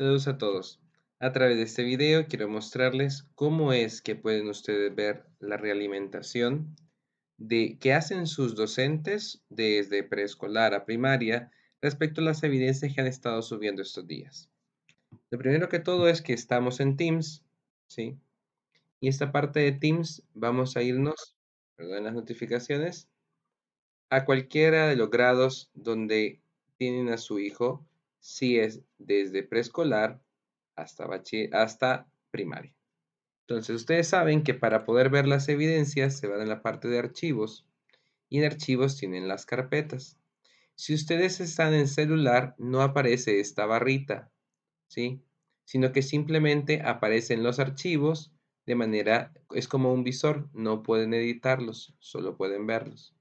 Saludos a todos. A través de este video quiero mostrarles cómo es que pueden ustedes ver la realimentación de qué hacen sus docentes desde preescolar a primaria respecto a las evidencias que han estado subiendo estos días. Lo primero que todo es que estamos en Teams, ¿sí? Y esta parte de Teams vamos a irnos, perdón, las notificaciones, a cualquiera de los grados donde tienen a su hijo si es desde preescolar hasta, hasta primaria. Entonces ustedes saben que para poder ver las evidencias se van a la parte de archivos y en archivos tienen las carpetas. Si ustedes están en celular no aparece esta barrita, ¿sí? Sino que simplemente aparecen los archivos de manera, es como un visor, no pueden editarlos, solo pueden verlos.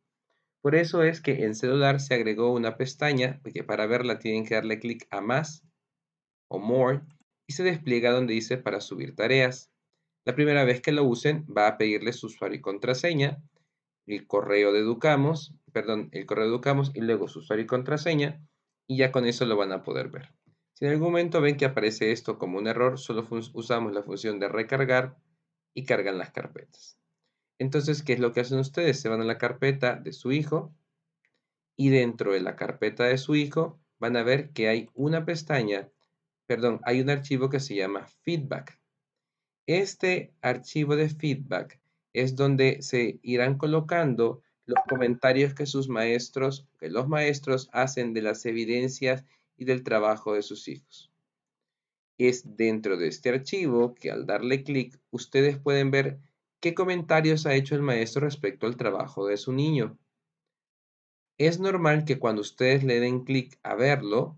Por eso es que en celular se agregó una pestaña, porque para verla tienen que darle clic a más o more y se despliega donde dice para subir tareas. La primera vez que lo usen va a pedirle su usuario y contraseña, el correo de Educamos, perdón, el correo de Educamos y luego su usuario y contraseña y ya con eso lo van a poder ver. Si en algún momento ven que aparece esto como un error, solo usamos la función de recargar y cargan las carpetas. Entonces, ¿qué es lo que hacen ustedes? Se van a la carpeta de su hijo y dentro de la carpeta de su hijo van a ver que hay una pestaña, perdón, hay un archivo que se llama feedback. Este archivo de feedback es donde se irán colocando los comentarios que sus maestros, que los maestros hacen de las evidencias y del trabajo de sus hijos. Es dentro de este archivo que al darle clic ustedes pueden ver ¿Qué comentarios ha hecho el maestro respecto al trabajo de su niño? Es normal que cuando ustedes le den clic a verlo,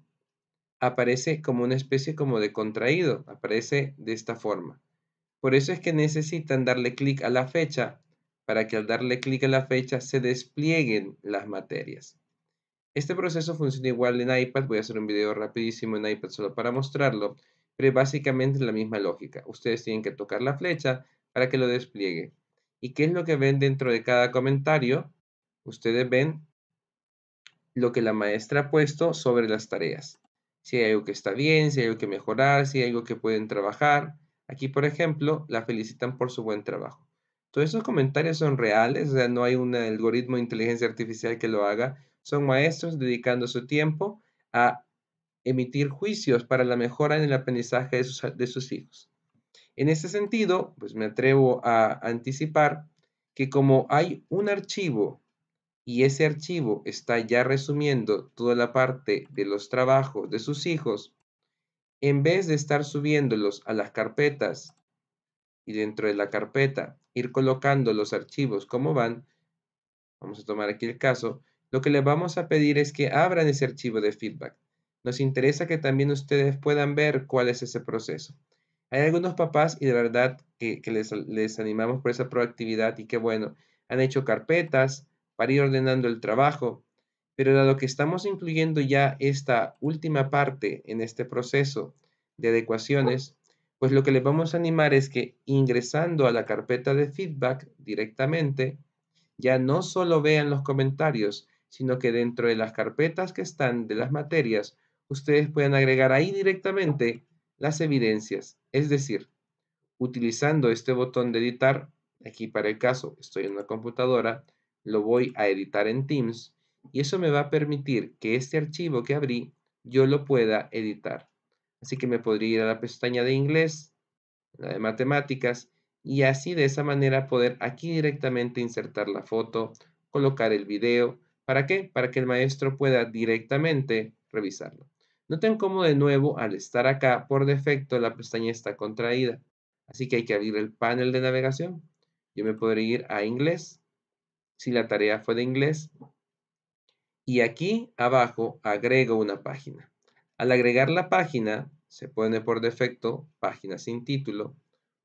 aparece como una especie como de contraído, aparece de esta forma. Por eso es que necesitan darle clic a la fecha para que al darle clic a la fecha se desplieguen las materias. Este proceso funciona igual en iPad, voy a hacer un video rapidísimo en iPad solo para mostrarlo, pero básicamente la misma lógica. Ustedes tienen que tocar la flecha, para que lo despliegue. ¿Y qué es lo que ven dentro de cada comentario? Ustedes ven lo que la maestra ha puesto sobre las tareas. Si hay algo que está bien, si hay algo que mejorar, si hay algo que pueden trabajar. Aquí, por ejemplo, la felicitan por su buen trabajo. Todos esos comentarios son reales, o sea, no hay un algoritmo de inteligencia artificial que lo haga. Son maestros dedicando su tiempo a emitir juicios para la mejora en el aprendizaje de sus, de sus hijos. En este sentido, pues me atrevo a anticipar que como hay un archivo y ese archivo está ya resumiendo toda la parte de los trabajos de sus hijos, en vez de estar subiéndolos a las carpetas y dentro de la carpeta ir colocando los archivos como van, vamos a tomar aquí el caso, lo que le vamos a pedir es que abran ese archivo de feedback. Nos interesa que también ustedes puedan ver cuál es ese proceso. Hay algunos papás y de verdad que, les, les, animamos por esa proactividad y que bueno, han hecho carpetas para ir ordenando el trabajo, pero dado que estamos incluyendo ya esta última parte en este proceso de adecuaciones, pues lo que les vamos a animar es que ingresando a la carpeta de feedback directamente, ya no solo vean los comentarios, sino que dentro de las carpetas que están de las materias, ustedes pueden agregar ahí directamente las evidencias, es decir, utilizando este botón de editar, aquí para el caso estoy en una computadora, lo voy a editar en Teams y eso me va a permitir que este archivo que abrí yo lo pueda editar. Así que me podría ir a la pestaña de inglés, la de matemáticas y así de esa manera poder aquí directamente insertar la foto, colocar el video. ¿Para qué? Para que el maestro pueda directamente revisarlo. Noten cómo de nuevo al estar acá por defecto la pestaña está contraída. Así que hay que abrir el panel de navegación. Yo me podría ir a inglés, si la tarea fue de inglés. Y aquí abajo agrego una página. Al agregar la página, se pone por defecto página sin título.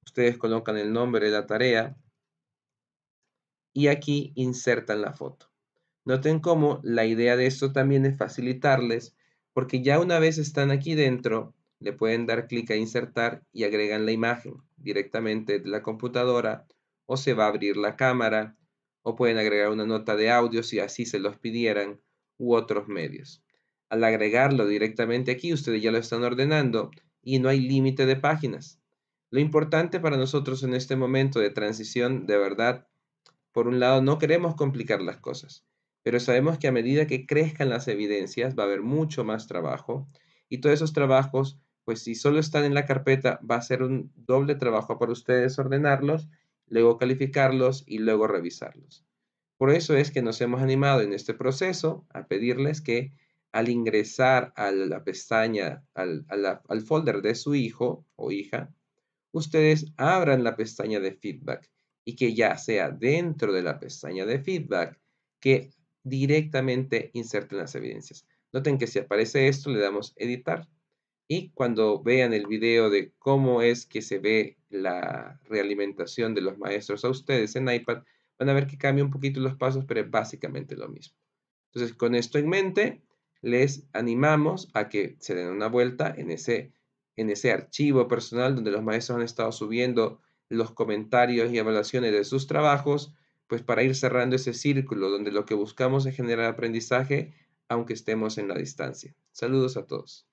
Ustedes colocan el nombre de la tarea y aquí insertan la foto. Noten cómo la idea de esto también es facilitarles porque ya una vez están aquí dentro, le pueden dar clic a insertar y agregan la imagen directamente de la computadora o se va a abrir la cámara o pueden agregar una nota de audio si así se los pidieran u otros medios. Al agregarlo directamente aquí, ustedes ya lo están ordenando y no hay límite de páginas. Lo importante para nosotros en este momento de transición, de verdad, por un lado, no queremos complicar las cosas pero sabemos que a medida que crezcan las evidencias va a haber mucho más trabajo y todos esos trabajos, pues si solo están en la carpeta, va a ser un doble trabajo para ustedes ordenarlos, luego calificarlos y luego revisarlos. Por eso es que nos hemos animado en este proceso a pedirles que al ingresar a la pestaña, al, folder de su hijo o hija, ustedes abran la pestaña de feedback y que ya sea dentro de la pestaña de feedback que directamente inserten las evidencias. Noten que si aparece esto, le damos editar. Y cuando vean el video de cómo es que se ve la realimentación de los maestros a ustedes en iPad, van a ver que cambia un poquito los pasos, pero es básicamente lo mismo. Entonces, con esto en mente, les animamos a que se den una vuelta en ese, en ese archivo personal donde los maestros han estado subiendo los comentarios y evaluaciones de sus trabajos, pues para ir cerrando ese círculo donde lo que buscamos es generar aprendizaje aunque estemos en la distancia. Saludos a todos.